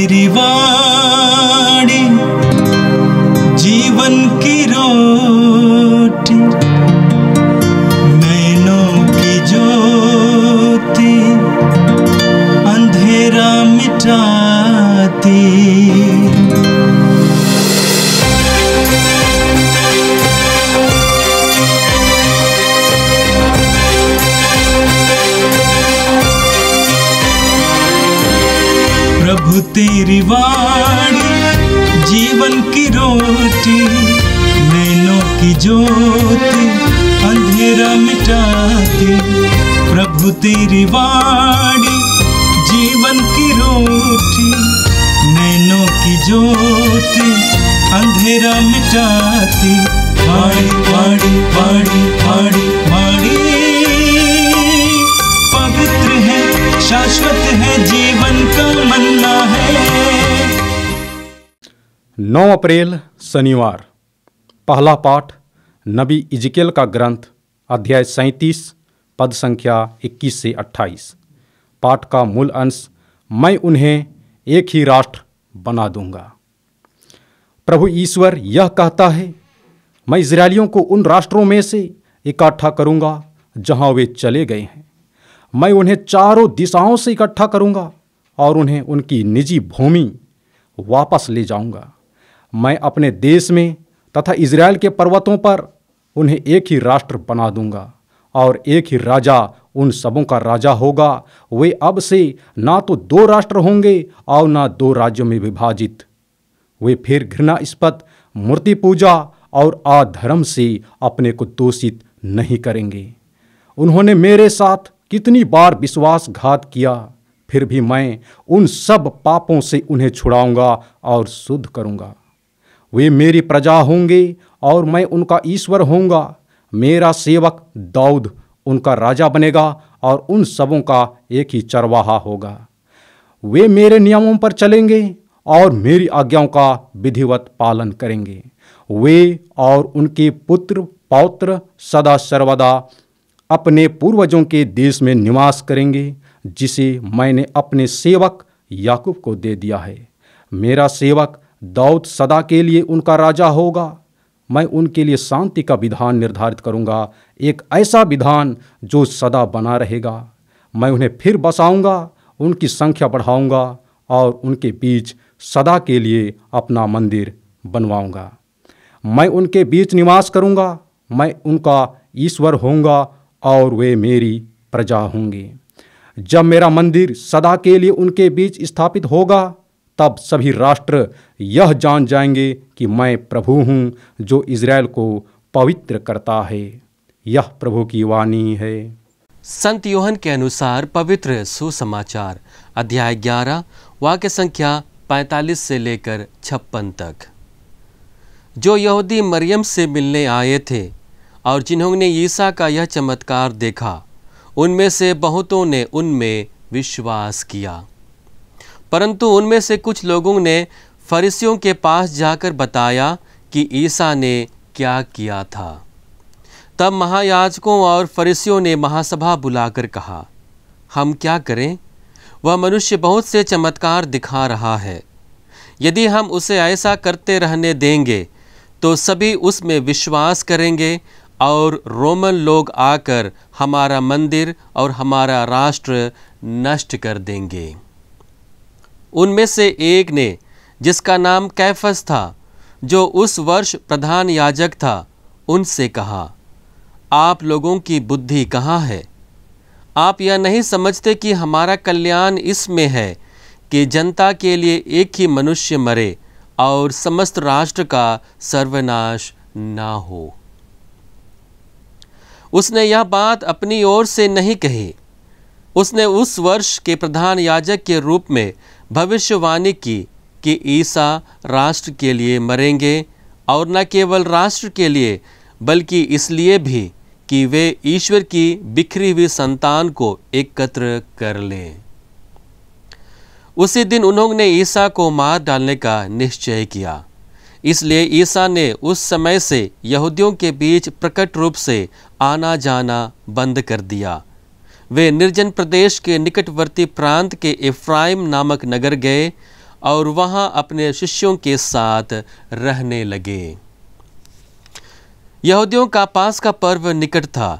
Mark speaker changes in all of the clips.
Speaker 1: Tiriva. की ज्योति अंधेरा मिटाते प्रभु तेरी वाणी जीवन की रोटी नैनों की ज्योति अंधेरा मिटाती पाड़ी पाड़ी पाड़ी पाड़ी पाड़ी पवित्र है शाश्वत है जीवन का मन्ना है
Speaker 2: 9 अप्रैल शनिवार पहला पाठ नबी इजकेल का ग्रंथ अध्याय सैंतीस पद संख्या 21 से 28 पाठ का मूल अंश मैं उन्हें एक ही राष्ट्र बना दूंगा प्रभु ईश्वर यह कहता है मैं इसराइलियों को उन राष्ट्रों में से इकट्ठा करूंगा जहां वे चले गए हैं मैं उन्हें चारों दिशाओं से इकट्ठा करूंगा और उन्हें उनकी निजी भूमि वापस ले जाऊंगा मैं अपने देश में तथा इसराइल के पर्वतों पर उन्हें एक ही राष्ट्र बना दूंगा और एक ही राजा उन सबों का राजा होगा वे अब से ना तो दो राष्ट्र होंगे और ना दो राज्यों में विभाजित वे फिर घृणास्पद मूर्ति पूजा और आधर्म से अपने को दूषित नहीं करेंगे उन्होंने मेरे साथ कितनी बार विश्वासघात किया फिर भी मैं उन सब पापों से उन्हें छुड़ाऊंगा और शुद्ध करूंगा वे मेरी प्रजा होंगे और मैं उनका ईश्वर होऊंगा मेरा सेवक दाऊद उनका राजा बनेगा और उन सबों का एक ही चरवाहा होगा वे मेरे नियमों पर चलेंगे और मेरी आज्ञाओं का विधिवत पालन करेंगे वे और उनके पुत्र पौत्र सदा सर्वदा अपने पूर्वजों के देश में निवास करेंगे जिसे मैंने अपने सेवक याकूब को दे दिया है मेरा सेवक दाऊद सदा के लिए उनका राजा होगा मैं उनके लिए शांति का विधान निर्धारित करूंगा एक ऐसा विधान जो सदा बना रहेगा मैं उन्हें फिर बसाऊंगा उनकी संख्या बढ़ाऊंगा और उनके बीच सदा के लिए अपना मंदिर बनवाऊंगा मैं उनके बीच निवास करूंगा मैं उनका ईश्वर होऊंगा और वे मेरी प्रजा होंगे जब मेरा मंदिर सदा के लिए उनके बीच स्थापित होगा तब सभी राष्ट्र यह जान जाएंगे कि मैं प्रभु हूँ जो इसराइल को पवित्र करता है यह प्रभु की वाणी है
Speaker 3: संत योहन के अनुसार पवित्र सुसमाचार अध्याय 11 वाक्य संख्या 45 से लेकर छप्पन तक जो यहूदी मरियम से मिलने आए थे और जिन्होंने ईसा का यह चमत्कार देखा उनमें से बहुतों ने उनमें विश्वास किया परंतु उनमें से कुछ लोगों ने फरिसियों के पास जाकर बताया कि ईसा ने क्या किया था तब महायाजकों और फरिसियों ने महासभा बुलाकर कहा हम क्या करें वह मनुष्य बहुत से चमत्कार दिखा रहा है यदि हम उसे ऐसा करते रहने देंगे तो सभी उसमें विश्वास करेंगे और रोमन लोग आकर हमारा मंदिर और हमारा राष्ट्र नष्ट कर देंगे उनमें से एक ने जिसका नाम कैफस था जो उस वर्ष प्रधान याजक था उनसे कहा आप लोगों की बुद्धि कहाँ है आप यह नहीं समझते कि हमारा कल्याण इसमें है कि जनता के लिए एक ही मनुष्य मरे और समस्त राष्ट्र का सर्वनाश ना हो उसने यह बात अपनी ओर से नहीं कही उसने उस वर्ष के प्रधान याजक के रूप में भविष्यवाणी की कि ईसा राष्ट्र के लिए मरेंगे और न केवल राष्ट्र के लिए बल्कि इसलिए भी कि वे ईश्वर की बिखरी हुई संतान को एकत्र कर लें उसी दिन उन्होंने ईसा को मार डालने का निश्चय किया इसलिए ईसा ने उस समय से यहूदियों के बीच प्रकट रूप से आना जाना बंद कर दिया वे निर्जन प्रदेश के निकटवर्ती प्रांत के इफ्राइम नामक नगर गए और वहाँ अपने शिष्यों के साथ रहने लगे यहूदियों का का पर्व निकट था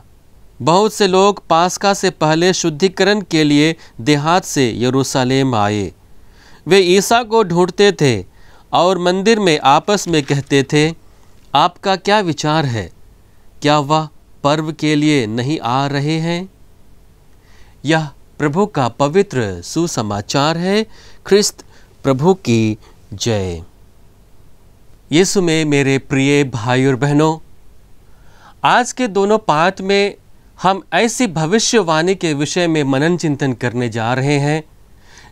Speaker 3: बहुत से लोग पासका से पहले शुद्धिकरण के लिए देहात से यरूशलेम आए वे ईसा को ढूंढते थे और मंदिर में आपस में कहते थे आपका क्या विचार है क्या वह पर्व के लिए नहीं आ रहे हैं यह प्रभु का पवित्र सुसमाचार है ख्रिस्त प्रभु की जय यीशु में मेरे प्रिय भाई और बहनों आज के दोनों पाठ में हम ऐसी भविष्यवाणी के विषय में मनन चिंतन करने जा रहे हैं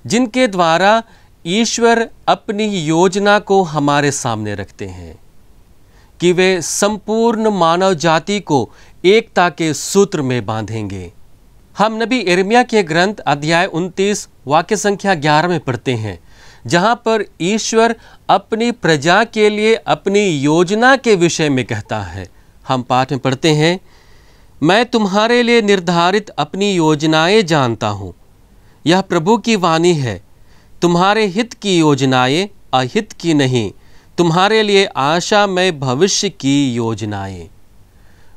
Speaker 3: जिनके द्वारा ईश्वर अपनी योजना को हमारे सामने रखते हैं कि वे संपूर्ण मानव जाति को एकता के सूत्र में बांधेंगे हम नबी इर्मिया के ग्रंथ अध्याय 29 वाक्य संख्या 11 में पढ़ते हैं जहाँ पर ईश्वर अपनी प्रजा के लिए अपनी योजना के विषय में कहता है हम पाठ में पढ़ते हैं मैं तुम्हारे लिए निर्धारित अपनी योजनाएं जानता हूँ यह प्रभु की वाणी है तुम्हारे हित की योजनाएं अहित की नहीं तुम्हारे लिए आशा में भविष्य की योजनाएं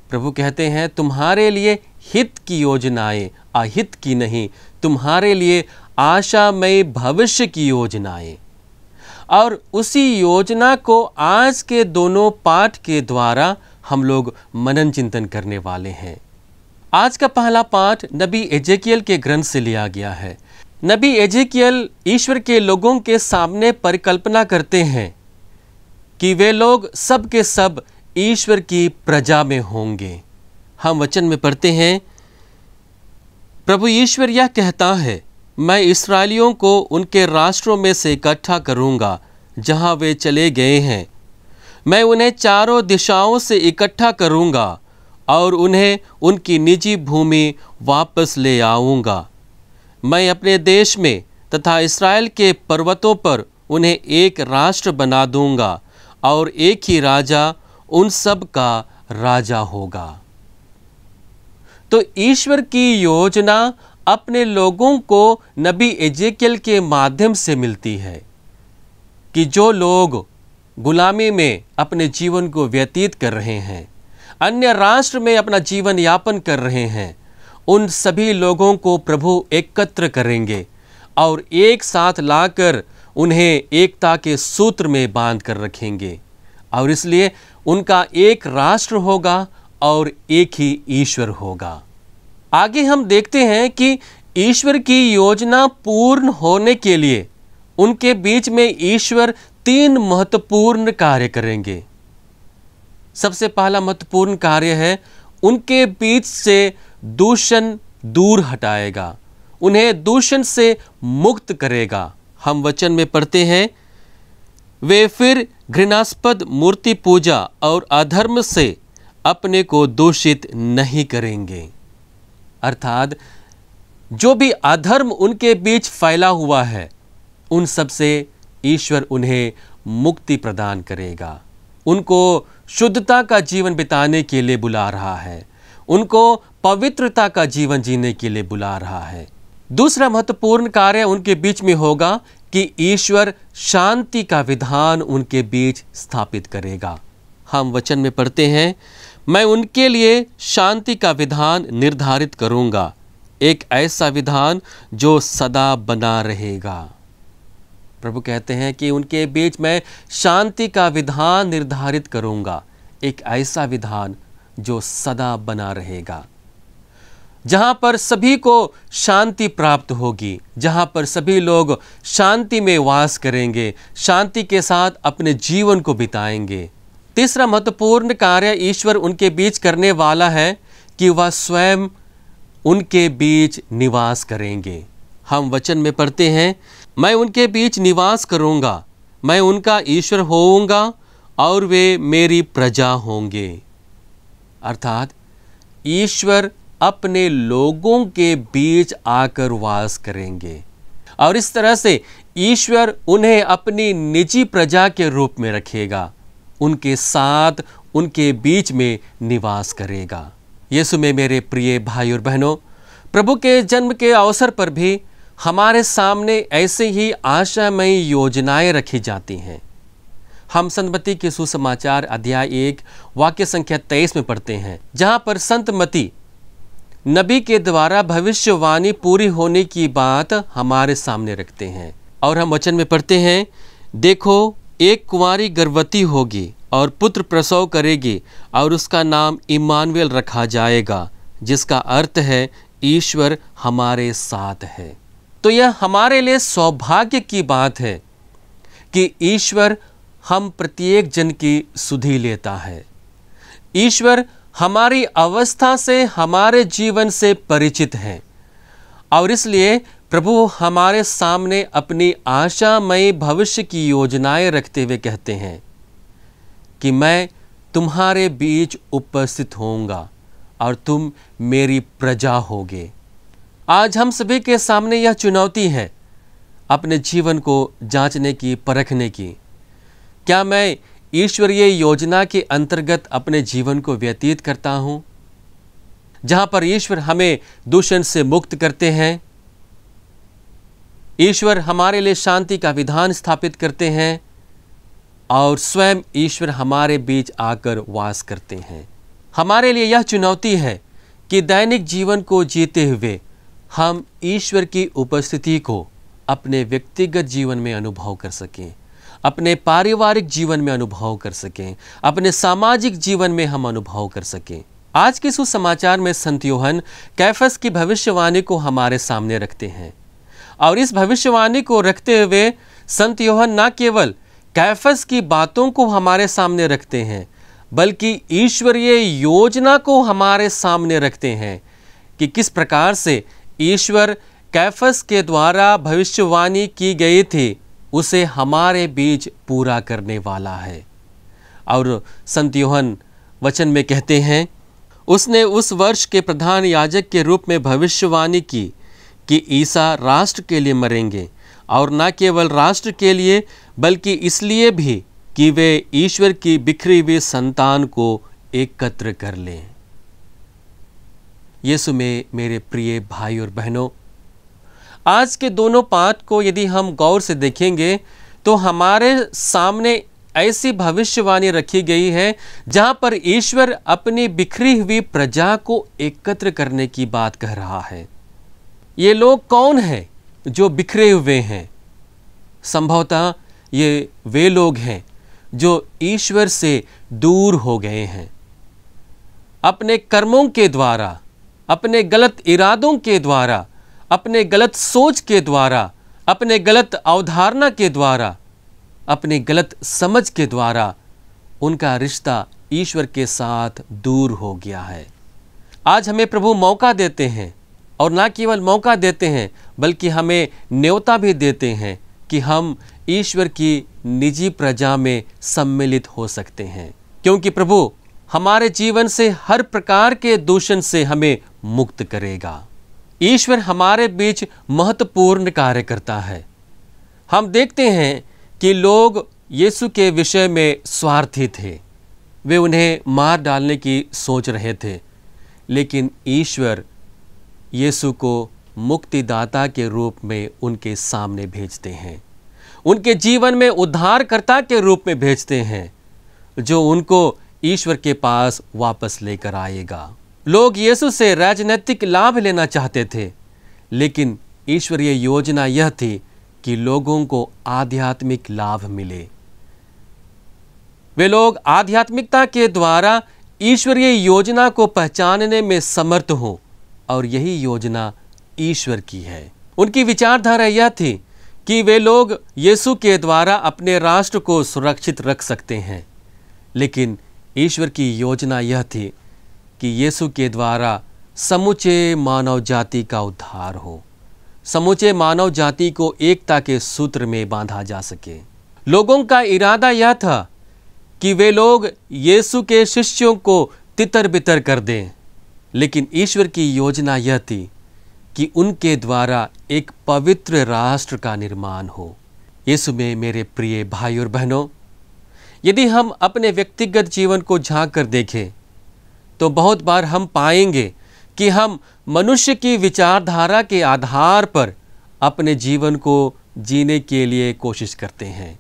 Speaker 3: प्रभु कहते हैं तुम्हारे लिए हित की योजनाएं अहित की नहीं तुम्हारे लिए आशामय भविष्य की योजनाएं और उसी योजना को आज के दोनों पाठ के द्वारा हम लोग मनन चिंतन करने वाले हैं आज का पहला पाठ नबी एजेकियल के ग्रंथ से लिया गया है नबी एजेकियल ईश्वर के लोगों के सामने परिकल्पना करते हैं कि वे लोग सब के सब ईश्वर की प्रजा में होंगे हम वचन में पढ़ते हैं प्रभु ईश्वर यह कहता है मैं इसराइलियों को उनके राष्ट्रों में से इकट्ठा करूंगा जहां वे चले गए हैं मैं उन्हें चारों दिशाओं से इकट्ठा करूंगा और उन्हें उनकी निजी भूमि वापस ले आऊंगा मैं अपने देश में तथा इसराइल के पर्वतों पर उन्हें एक राष्ट्र बना दूंगा और एक ही राजा उन सब का राजा होगा तो ईश्वर की योजना अपने लोगों को नबी एजेकल के माध्यम से मिलती है कि जो लोग गुलामी में अपने जीवन को व्यतीत कर रहे हैं अन्य राष्ट्र में अपना जीवन यापन कर रहे हैं उन सभी लोगों को प्रभु एकत्र करेंगे और एक साथ लाकर उन्हें एकता के सूत्र में बांध कर रखेंगे और इसलिए उनका एक राष्ट्र होगा और एक ही ईश्वर होगा आगे हम देखते हैं कि ईश्वर की योजना पूर्ण होने के लिए उनके बीच में ईश्वर तीन महत्वपूर्ण कार्य करेंगे सबसे पहला महत्वपूर्ण कार्य है उनके बीच से दूषण दूर हटाएगा उन्हें दूषण से मुक्त करेगा हम वचन में पढ़ते हैं वे फिर घृणास्पद मूर्ति पूजा और अधर्म से अपने को दूषित नहीं करेंगे अर्थात जो भी अधर्म उनके बीच फैला हुआ है उन सब से ईश्वर उन्हें मुक्ति प्रदान करेगा उनको शुद्धता का जीवन बिताने के लिए बुला रहा है उनको पवित्रता का जीवन जीने के लिए बुला रहा है दूसरा महत्वपूर्ण कार्य उनके बीच में होगा कि ईश्वर शांति का विधान उनके बीच स्थापित करेगा हम वचन में पढ़ते हैं मैं उनके लिए शांति का विधान निर्धारित करूंगा एक ऐसा विधान जो सदा बना रहेगा प्रभु कहते हैं कि उनके बीच मैं शांति का विधान निर्धारित करूंगा एक ऐसा विधान जो सदा बना रहेगा जहां पर सभी को शांति प्राप्त होगी जहां पर सभी लोग शांति में वास करेंगे शांति के साथ अपने जीवन को बिताएंगे तीसरा महत्वपूर्ण कार्य ईश्वर उनके बीच करने वाला है कि वह स्वयं उनके बीच निवास करेंगे हम वचन में पढ़ते हैं मैं उनके बीच निवास करूंगा मैं उनका ईश्वर होऊंगा और वे मेरी प्रजा होंगे अर्थात ईश्वर अपने लोगों के बीच आकर वास करेंगे और इस तरह से ईश्वर उन्हें अपनी निजी प्रजा के रूप में रखेगा उनके साथ उनके बीच में निवास करेगा यीशु में मेरे प्रिय भाई और बहनों प्रभु के जन्म के अवसर पर भी हमारे सामने ऐसे ही आशामयी योजनाएं रखी जाती हैं हम संतमती के सुसमाचार अध्याय एक वाक्य संख्या तेईस में पढ़ते हैं जहां पर संतमती नबी के द्वारा भविष्यवाणी पूरी होने की बात हमारे सामने रखते हैं और हम वचन में पढ़ते हैं देखो एक कुंवारी गर्भवती होगी और पुत्र प्रसव करेगी और उसका नाम इमानुएल रखा जाएगा जिसका अर्थ है ईश्वर हमारे साथ है तो यह हमारे लिए सौभाग्य की बात है कि ईश्वर हम प्रत्येक जन की सुधी लेता है ईश्वर हमारी अवस्था से हमारे जीवन से परिचित हैं और इसलिए प्रभु हमारे सामने अपनी आशामय भविष्य की योजनाएं रखते हुए कहते हैं कि मैं तुम्हारे बीच उपस्थित होऊंगा और तुम मेरी प्रजा होगे आज हम सभी के सामने यह चुनौती है अपने जीवन को जांचने की परखने की क्या मैं ईश्वरीय योजना के अंतर्गत अपने जीवन को व्यतीत करता हूँ जहाँ पर ईश्वर हमें दूषण से मुक्त करते हैं ईश्वर हमारे लिए शांति का विधान स्थापित करते हैं और स्वयं ईश्वर हमारे बीच आकर वास करते हैं हमारे लिए यह चुनौती है कि दैनिक जीवन को जीते हुए हम ईश्वर की उपस्थिति को अपने व्यक्तिगत जीवन में अनुभव कर सकें अपने पारिवारिक जीवन में अनुभव कर सकें अपने सामाजिक जीवन में हम अनुभव कर सकें आज के सुसमाचार में संत योहन कैफस की भविष्यवाणी को हमारे सामने रखते हैं और इस भविष्यवाणी को रखते हुए संत योहन न केवल कैफस की बातों को हमारे सामने रखते हैं बल्कि ईश्वरीय योजना को हमारे सामने रखते हैं कि किस प्रकार से ईश्वर कैफस के द्वारा भविष्यवाणी की गई थी उसे हमारे बीच पूरा करने वाला है और संत योहन वचन में कहते हैं उसने उस वर्ष के प्रधान याजक के रूप में भविष्यवाणी की कि ईसा राष्ट्र के लिए मरेंगे और न केवल राष्ट्र के लिए बल्कि इसलिए भी कि वे ईश्वर की बिखरी हुई संतान को एकत्र कर लें यीशु में मेरे प्रिय भाई और बहनों आज के दोनों पाठ को यदि हम गौर से देखेंगे तो हमारे सामने ऐसी भविष्यवाणी रखी गई है जहाँ पर ईश्वर अपनी बिखरी हुई प्रजा को एकत्र करने की बात कह रहा है ये लोग कौन हैं जो बिखरे हुए हैं संभवतः ये वे लोग हैं जो ईश्वर से दूर हो गए हैं अपने कर्मों के द्वारा अपने गलत इरादों के द्वारा अपने गलत सोच के द्वारा अपने गलत अवधारणा के द्वारा अपने गलत समझ के द्वारा उनका रिश्ता ईश्वर के साथ दूर हो गया है आज हमें प्रभु मौका देते हैं और ना केवल मौका देते हैं बल्कि हमें न्योता भी देते हैं कि हम ईश्वर की निजी प्रजा में सम्मिलित हो सकते हैं क्योंकि प्रभु हमारे जीवन से हर प्रकार के दूषण से हमें मुक्त करेगा ईश्वर हमारे बीच महत्वपूर्ण कार्य करता है हम देखते हैं कि लोग यीशु के विषय में स्वार्थी थे वे उन्हें मार डालने की सोच रहे थे लेकिन ईश्वर यीशु को मुक्तिदाता के रूप में उनके सामने भेजते हैं उनके जीवन में उद्धारकर्ता के रूप में भेजते हैं जो उनको ईश्वर के पास वापस लेकर आएगा लोग यीशु से राजनीतिक लाभ लेना चाहते थे लेकिन ईश्वरीय योजना यह थी कि लोगों को आध्यात्मिक लाभ मिले वे लोग आध्यात्मिकता के द्वारा ईश्वरीय योजना को पहचानने में समर्थ हों और यही योजना ईश्वर की है उनकी विचारधारा यह थी कि वे लोग यीशु के द्वारा अपने राष्ट्र को सुरक्षित रख सकते हैं लेकिन ईश्वर की योजना यह थी कि यीशु के द्वारा समूचे मानव जाति का उद्धार हो समूचे मानव जाति को एकता के सूत्र में बांधा जा सके लोगों का इरादा यह था कि वे लोग यीशु के शिष्यों को तितर बितर कर दें लेकिन ईश्वर की योजना यह थी कि उनके द्वारा एक पवित्र राष्ट्र का निर्माण हो इसमें मेरे प्रिय भाई और बहनों यदि हम अपने व्यक्तिगत जीवन को झांक कर देखें तो बहुत बार हम पाएंगे कि हम मनुष्य की विचारधारा के आधार पर अपने जीवन को जीने के लिए कोशिश करते हैं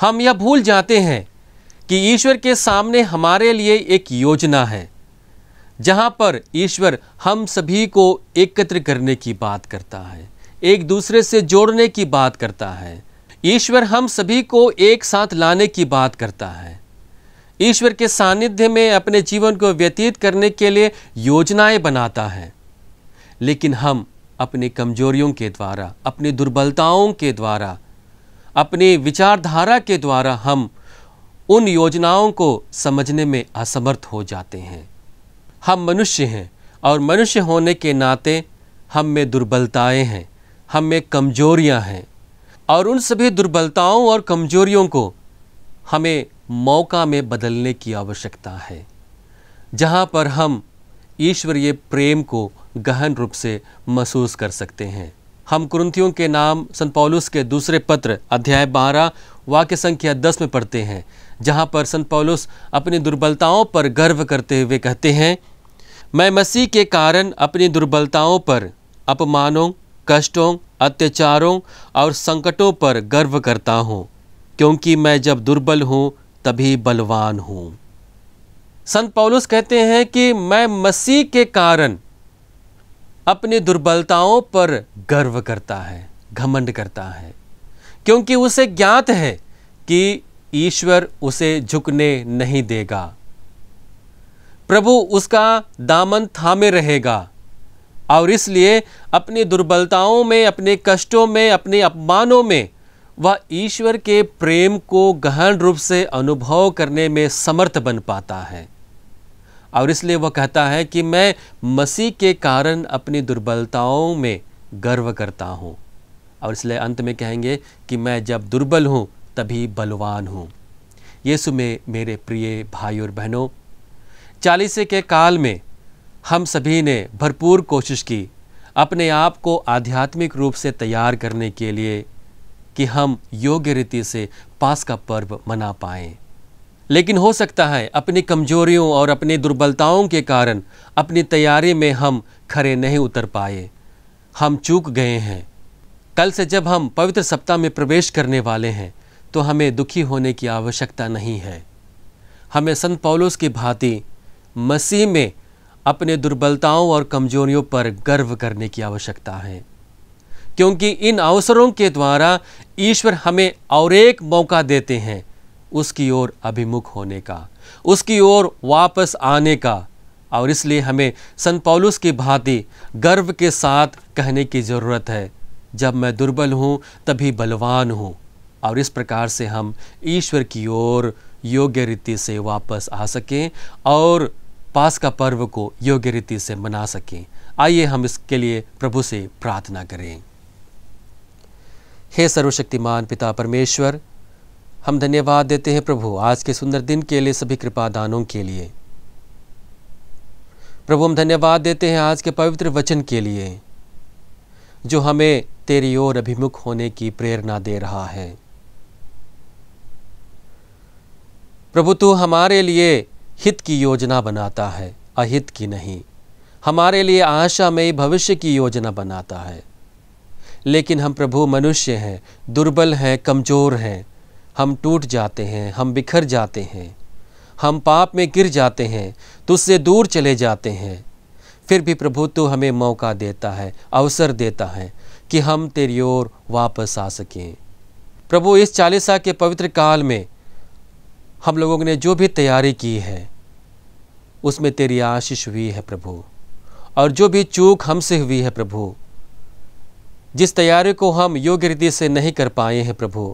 Speaker 3: हम यह भूल जाते हैं कि ईश्वर के सामने हमारे लिए एक योजना है जहाँ पर ईश्वर हम सभी को एकत्र करने की बात करता है एक दूसरे से जोड़ने की बात करता है ईश्वर हम सभी को एक साथ लाने की बात करता है ईश्वर के सानिध्य में अपने जीवन को व्यतीत करने के लिए योजनाएं बनाता है लेकिन हम अपनी कमजोरियों के द्वारा अपनी दुर्बलताओं के द्वारा अपनी विचारधारा के द्वारा हम उन योजनाओं को समझने में असमर्थ हो जाते हैं हम मनुष्य हैं और मनुष्य होने के नाते हम में दुर्बलताएं हैं हम में कमजोरियां हैं और उन सभी दुर्बलताओं और कमजोरियों को हमें मौका में बदलने की आवश्यकता है जहाँ पर हम ईश्वरीय प्रेम को गहन रूप से महसूस कर सकते हैं हम कुरुंथियों के नाम संत पौलुस के दूसरे पत्र अध्याय बारह वाक्य संख्या दस में पढ़ते हैं जहाँ पर संत पौलुस अपनी दुर्बलताओं पर गर्व करते हुए कहते हैं मैं मसीह के कारण अपनी दुर्बलताओं पर अपमानों कष्टों अत्याचारों और संकटों पर गर्व करता हूँ क्योंकि मैं जब दुर्बल हूँ तभी बलवान हूँ संत पौलुस कहते हैं कि मैं मसीह के कारण अपनी दुर्बलताओं पर गर्व करता है घमंड करता है क्योंकि उसे ज्ञात है कि ईश्वर उसे झुकने नहीं देगा प्रभु उसका दामन थामे रहेगा और इसलिए अपनी दुर्बलताओं में अपने कष्टों में अपने अपमानों में वह ईश्वर के प्रेम को गहन रूप से अनुभव करने में समर्थ बन पाता है और इसलिए वह कहता है कि मैं मसीह के कारण अपनी दुर्बलताओं में गर्व करता हूँ और इसलिए अंत में कहेंगे कि मैं जब दुर्बल हूँ तभी बलवान हूँ यीशु में मेरे प्रिय भाई और बहनों चालीसे के काल में हम सभी ने भरपूर कोशिश की अपने आप को आध्यात्मिक रूप से तैयार करने के लिए कि हम योग्य रीति से पास का पर्व मना पाएँ लेकिन हो सकता है अपनी कमजोरियों और अपनी दुर्बलताओं के कारण अपनी तैयारी में हम खरे नहीं उतर पाए हम चूक गए हैं कल से जब हम पवित्र सप्ताह में प्रवेश करने वाले हैं तो हमें दुखी होने की आवश्यकता नहीं है हमें संत पौलोस की भांति मसीह में अपने दुर्बलताओं और कमजोरियों पर गर्व करने की आवश्यकता है क्योंकि इन अवसरों के द्वारा ईश्वर हमें और एक मौका देते हैं उसकी ओर अभिमुख होने का उसकी ओर वापस आने का और इसलिए हमें सन पौलुस की भांति गर्व के साथ कहने की ज़रूरत है जब मैं दुर्बल हूँ तभी बलवान हूँ और इस प्रकार से हम ईश्वर की ओर योग्य रीति से वापस आ सकें और पास का पर्व को योग्य रीति से मना सकें आइए हम इसके लिए प्रभु से प्रार्थना करें हे सर्वशक्तिमान पिता परमेश्वर हम धन्यवाद देते हैं प्रभु आज के सुंदर दिन के लिए सभी कृपा दानों के लिए प्रभु हम धन्यवाद देते हैं आज के पवित्र वचन के लिए जो हमें तेरी ओर अभिमुख होने की प्रेरणा दे रहा है प्रभु तू हमारे लिए हित की योजना बनाता है अहित की नहीं हमारे लिए आशा में भविष्य की योजना बनाता है लेकिन हम प्रभु मनुष्य हैं दुर्बल हैं कमज़ोर हैं हम टूट जाते हैं हम बिखर जाते हैं हम पाप में गिर जाते हैं तो उससे दूर चले जाते हैं फिर भी प्रभु तो हमें मौका देता है अवसर देता है कि हम तेरी ओर वापस आ सकें प्रभु इस चालीसा के पवित्र काल में हम लोगों ने जो भी तैयारी की है उसमें तेरी आशीष हुई है प्रभु और जो भी चूक हमसे हुई है प्रभु जिस तैयारी को हम योग्य रीति से नहीं कर पाए हैं प्रभु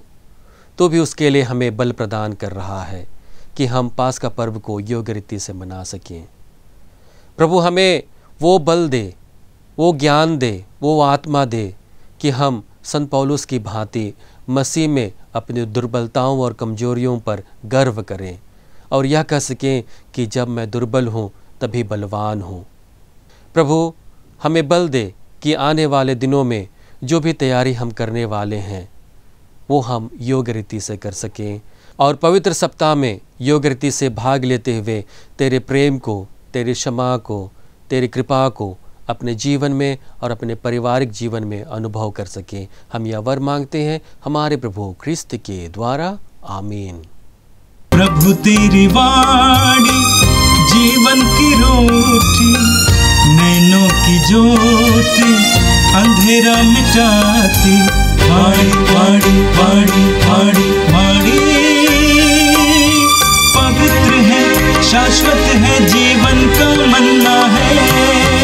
Speaker 3: तो भी उसके लिए हमें बल प्रदान कर रहा है कि हम पास का पर्व को योग्य रीति से मना सकें प्रभु हमें वो बल दे वो ज्ञान दे वो आत्मा दे कि हम संत पौलुस की भांति मसीह में अपनी दुर्बलताओं और कमजोरियों पर गर्व करें और यह कह सकें कि जब मैं दुर्बल हूँ तभी बलवान हूँ प्रभु हमें बल दे कि आने वाले दिनों में जो भी तैयारी हम करने वाले हैं वो हम योग रीति से कर सकें और पवित्र सप्ताह में योग रीति से भाग लेते हुए तेरे प्रेम को तेरी क्षमा को तेरी कृपा को अपने जीवन में और अपने पारिवारिक जीवन में अनुभव कर सकें हम यह वर मांगते हैं हमारे प्रभु ख्रिस्त के द्वारा आमीन
Speaker 1: प्रभु तेरी वाणी जीवन की रोटी नैनों की ज्योति अंधेरा मिटाती वाणी वाणी वाणी वाणी वाणी पवित्र है शाश्वत है जीवन का मन्ना है